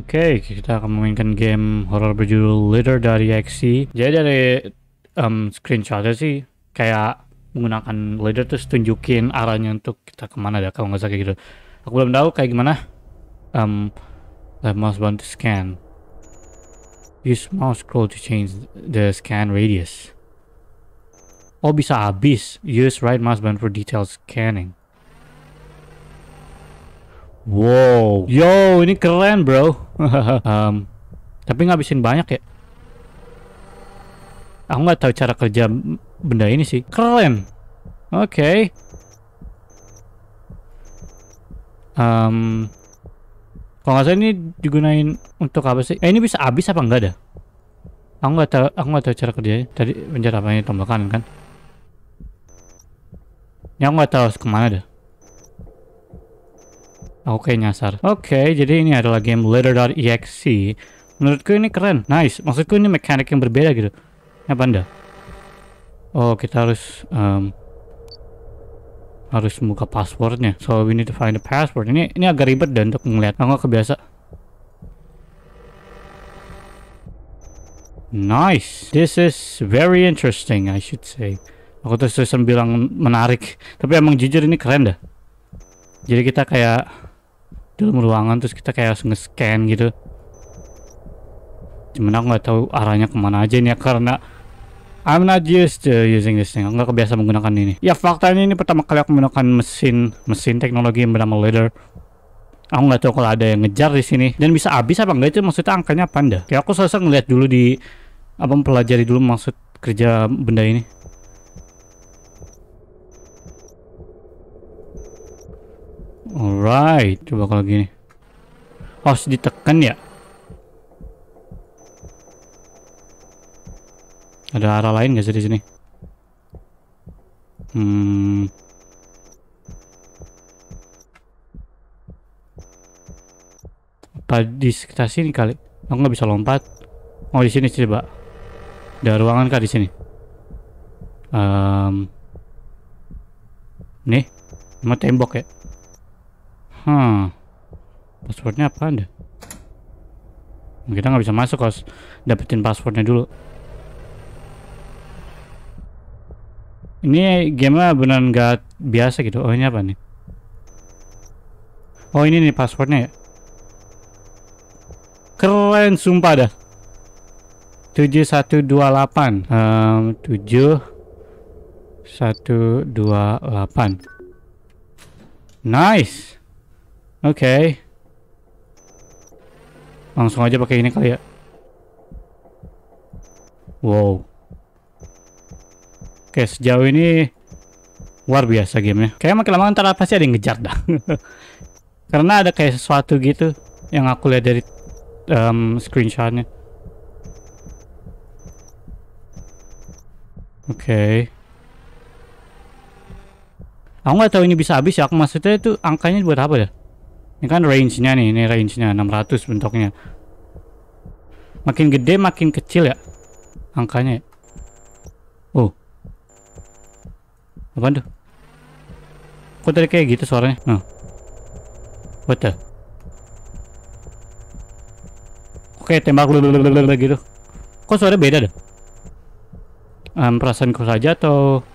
Oke, okay, kita akan memainkan game horror berjudul Litter dari XC. Jadi dari um, screenshotnya sih kayak menggunakan ladder terus tunjukin arahnya untuk kita kemana ya kalau nggak salah kayak gitu. Aku belum tahu kayak gimana. Um, left mouse button to scan. Use mouse scroll to change the scan radius. Oh bisa habis. Use right mouse button for detailed scanning. Wow. Yo, ini keren bro. um, tapi ngabisin banyak ya. Aku nggak tahu cara kerja benda ini sih. Keren. Oke. Okay. Um, kalau nggak salah ini digunain untuk apa sih? Eh ini bisa habis apa enggak dah? Aku nggak tahu, aku nggak tahu cara kerjanya. Tadi penjara apa ini tombol kanan kan? Ini aku nggak tahu kemana dah. Oke, okay, nyasar. Oke, okay, jadi ini adalah game Letter.exe. Menurutku ini keren. Nice. Maksudku ini mekanik yang berbeda gitu. Apa anda? Oh, kita harus... Um, harus buka passwordnya. So, we need to find the password. Ini ini agak ribet dan untuk melihat. Aku kebiasa. Nice. This is very interesting, I should say. Aku terus-terusan bilang menarik. Tapi emang jujur ini keren dah. Jadi kita kayak dalam ruangan terus kita kayak harus nge-scan gitu cuman aku nggak tahu arahnya kemana aja ini ya karena I'm not used to using this thing. Aku nggak kebiasa menggunakan ini. Ya faktanya ini pertama kali aku menggunakan mesin mesin teknologi yang bernama leader Aku nggak tahu kalau ada yang ngejar di sini dan bisa habis apa enggak itu maksudnya angkanya panda Kayak aku selesai ngeliat dulu di apa mempelajari dulu maksud kerja benda ini. Alright, coba kalau gini. Oh, ditekan ya? Ada arah lain gak sih di sini? Hmm. Apa di sekitar sini kali? Aku nggak bisa lompat. Oh, di sini coba. Ada ruangan kah di sini? Um. Nih, emang tembok ya? Hmm. Passwordnya apa anda? Kita nggak bisa masuk harus dapetin passwordnya dulu. Ini gamenya benar-benar nggak biasa gitu. Oh ini apa nih? Oh ini nih passwordnya ya. Keren sumpah dah. tujuh satu dua 7128 um, dua delapan. Nice Oke. Okay. Langsung aja pakai ini kali ya. Wow. Oke, okay, sejauh ini luar biasa gamenya. Kayaknya makin lama ntar pasti ada yang ngejar dah. Karena ada kayak sesuatu gitu yang aku lihat dari um, screenshotnya. Oke. Okay. Aku nggak tahu ini bisa habis ya. Aku maksudnya itu angkanya buat apa ya? Ini kan range-nya nih, ini range-nya 600 bentuknya. Makin gede makin kecil ya angkanya ya. Oh. apa tuh? Kok tadi kayak gitu suaranya? Nah. What the? Oke, tembak blablabla gitu. Kok suaranya beda deh? Um, ah, perasaanku saja atau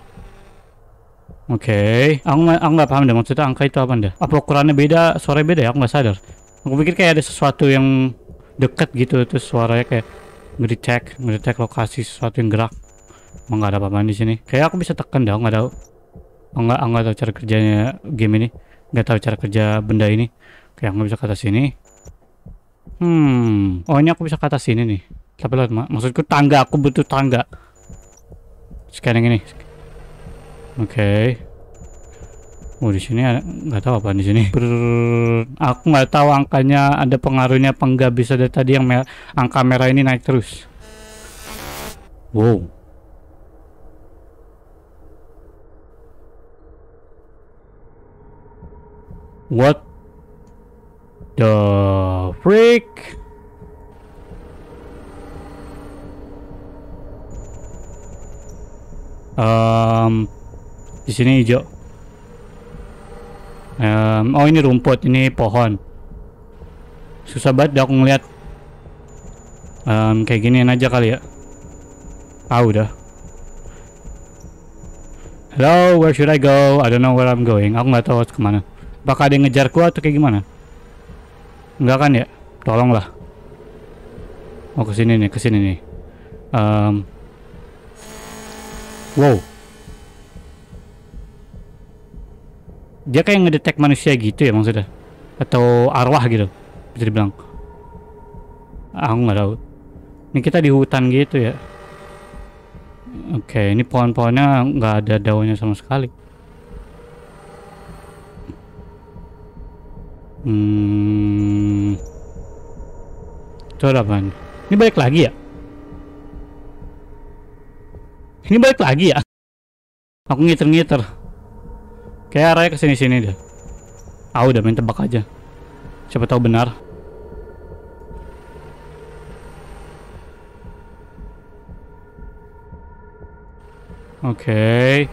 Oke, okay. aku nggak paham deh maksudnya angka itu apa deh? Apa ukurannya beda, Suara beda ya? Aku nggak sadar. Aku pikir kayak ada sesuatu yang deket gitu, terus suaranya kayak ngedetect, ngedetect lokasi sesuatu yang gerak. Emang nggak ada apa-apa di sini. Kayak aku bisa tekan deh, aku nggak tahu. Aku nggak tahu cara kerjanya game ini. Nggak tahu cara kerja benda ini. Kayak aku bisa ke atas sini. Hmm, oh ini aku bisa ke atas sini nih. Tapi lihat, mak maksudku tangga, aku butuh tangga. Scanning ini Oke. Okay. Oh di sini nggak tahu apa di sini. aku nggak tahu angkanya ada pengaruhnya apa nggak bisa dari tadi yang mer angka merah ini naik terus. Wow. What the freak? Di sini hijau. Um, oh ini rumput, ini pohon. Susah banget dah aku ngeliat. Um, kayak gini aja kali ya. Ah udah. Hello, where should I go? I don't know where I'm going. Aku nggak tahu kemana. bakal ada yang ngejar ku atau kayak gimana? Enggak kan ya? Tolonglah. Oh kesini nih, kesini nih. Um. Wow. dia kayak ngedetek manusia gitu ya maksudnya atau arwah gitu bisa dibilang ah, aku nggak tahu ini kita di hutan gitu ya oke ini pohon-pohonnya nggak ada daunnya sama sekali hmm itu ada apa ini balik lagi ya ini balik lagi ya aku ngiter-ngiter Kayak arahnya ke sini-sini deh. Ah udah main tebak aja. Siapa tahu benar. Oke. Okay.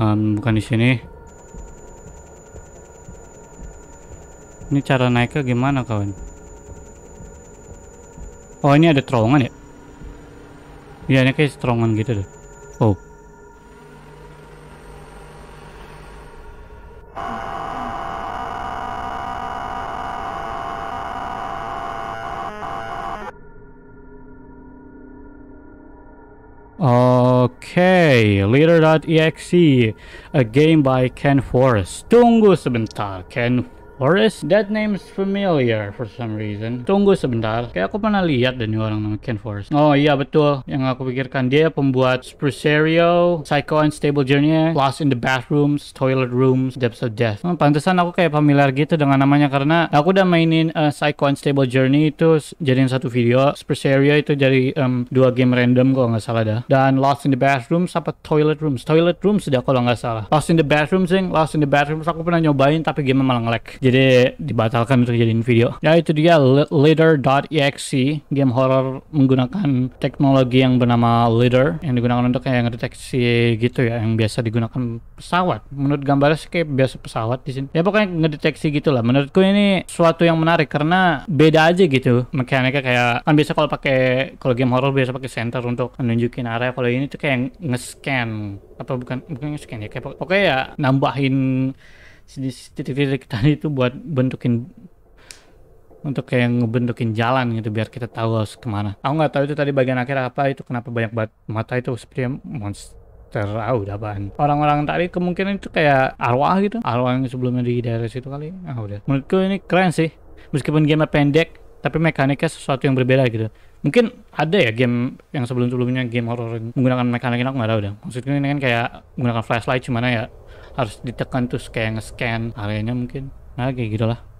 Um, bukan di sini. Ini cara naiknya gimana kawan? Oh ini ada terowongan ya? Iya ini kayak terowongan gitu deh. Oh. Okay, Leader.exe, a game by Ken Forrest. Tunggu sebentar, Ken Forest, That name is familiar for some reason. Tunggu sebentar. Kayak aku pernah lihat dan orang namanya Ken Forrest. Oh iya betul. Yang aku pikirkan dia pembuat Spruceario, Psycho and Stable Journey, Lost in the Bathrooms, Toilet Rooms, Depths of Death. Hmm, pantesan aku kayak familiar gitu dengan namanya karena aku udah mainin uh, Psycho Stable Journey itu jadiin satu video. Spruceario itu jadi um, dua game random kalau nggak salah dah. Dan Lost in the Bathrooms apa Toilet Rooms? Toilet Rooms sudah kalau nggak salah. Lost in the Bathrooms, sing. Lost in the Bathrooms aku pernah nyobain tapi game malah ngelag jadi dibatalkan untuk jadiin video ya itu dia leader.exe game horror menggunakan teknologi yang bernama leader yang digunakan untuk kayak ngedeteksi gitu ya yang biasa digunakan pesawat menurut gambarnya sih kayak biasa pesawat di sini ya pokoknya ngedeteksi gitu lah menurutku ini suatu yang menarik karena beda aja gitu mekaniknya kayak kan biasa kalau pakai kalau game horror biasa pakai center untuk nunjukin area kalau ini tuh kayak nge-scan apa bukan bukan nge-scan ya kayak pokoknya ya nambahin titik-titik tadi itu buat bentukin untuk kayak ngebentukin jalan gitu biar kita tahu harus kemana. Aku nggak tahu itu tadi bagian akhir apa itu kenapa banyak banget mata itu seperti monster ah udah apaan. Orang-orang tadi kemungkinan itu kayak arwah gitu, arwah yang sebelumnya di daerah situ kali. Ah udah. Menurutku ini keren sih. Meskipun game pendek, tapi mekaniknya sesuatu yang berbeda gitu. Mungkin ada ya game yang sebelum-sebelumnya game horror menggunakan mekanik aku nggak tahu deh. Maksudnya ini kan kayak menggunakan flashlight cuman ya harus ditekan terus kayak nge-scan areanya mungkin nah kayak gitulah